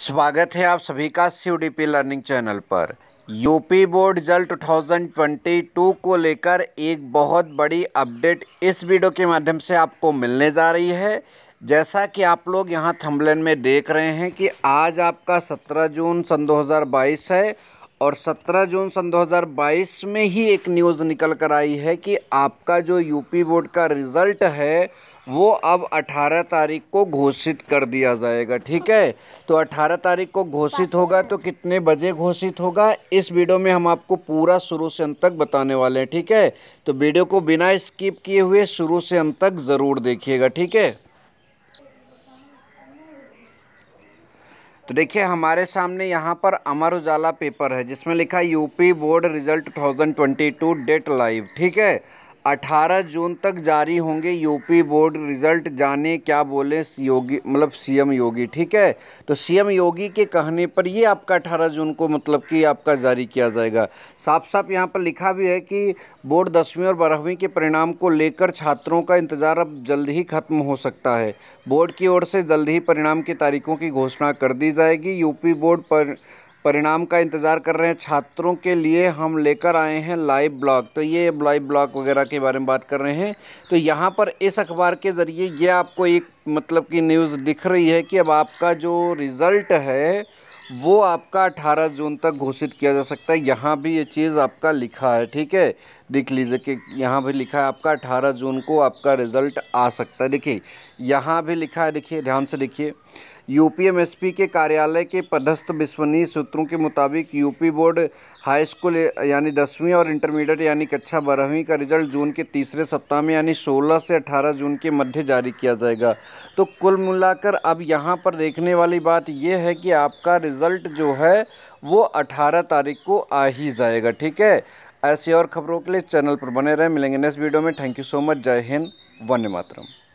स्वागत है आप सभी का सी डी लर्निंग चैनल पर यूपी बोर्ड जल 2022 को लेकर एक बहुत बड़ी अपडेट इस वीडियो के माध्यम से आपको मिलने जा रही है जैसा कि आप लोग यहां थम्बलेन में देख रहे हैं कि आज आपका 17 जून सन 2022 है और 17 जून सन 2022 में ही एक न्यूज़ निकल कर आई है कि आपका जो यूपी बोर्ड का रिज़ल्ट है वो अब 18 तारीख को घोषित कर दिया जाएगा ठीक है तो 18 तारीख को घोषित होगा तो कितने बजे घोषित होगा इस वीडियो में हम आपको पूरा शुरू से अंत तक बताने वाले हैं ठीक है तो वीडियो को बिना स्किप किए हुए शुरू से अंत तक ज़रूर देखिएगा ठीक है तो देखिए हमारे सामने यहाँ पर अमर उजाला पेपर है जिसमें लिखा UP board result 2022 date live ठीक है 18 जून तक जारी होंगे यूपी बोर्ड रिजल्ट जाने क्या बोले योगी मतलब सीएम योगी ठीक है तो सीएम योगी के कहने पर ये आपका 18 जून को मतलब कि आपका जारी किया जाएगा साफ साफ यहाँ पर लिखा भी है कि बोर्ड दसवीं और बारहवीं के परिणाम को लेकर छात्रों का इंतज़ार अब जल्द ही खत्म हो सकता है बोर्ड की ओर से जल्द ही परिणाम की तारीखों की घोषणा कर दी जाएगी यूपी बोर्ड पर परिणाम का इंतज़ार कर रहे हैं छात्रों के लिए हम लेकर आए हैं लाइव ब्लॉग तो ये लाइव ब्लॉग वगैरह के बारे में बात कर रहे हैं तो यहाँ पर इस अखबार के ज़रिए ये आपको एक मतलब कि न्यूज़ दिख रही है कि अब आपका जो रिज़ल्ट है वो आपका 18 जून तक घोषित किया जा सकता है यहाँ भी ये चीज़ आपका लिखा है ठीक है देख लीजिए कि यहाँ भी लिखा है आपका 18 जून को आपका रिज़ल्ट आ सकता है देखिए यहाँ भी लिखा है देखिए ध्यान से देखिए यूपीएमएसपी के कार्यालय के पदस्थ विश्वनीय सूत्रों के मुताबिक यूपी बोर्ड हाई स्कूल यानी दसवीं और इंटरमीडिएट यानी कक्षा बारहवीं का रिजल्ट जून के तीसरे सप्ताह में यानी 16 से 18 जून के मध्य जारी किया जाएगा तो कुल मिलाकर अब यहाँ पर देखने वाली बात यह है कि आपका रिज़ल्ट जो है वो अठारह तारीख को आ ही जाएगा ठीक है ऐसी और खबरों के लिए चैनल पर बने रहें मिलेंगे नेक्स्ट वीडियो में थैंक यू सो मच जय हिंद वन्य मातरम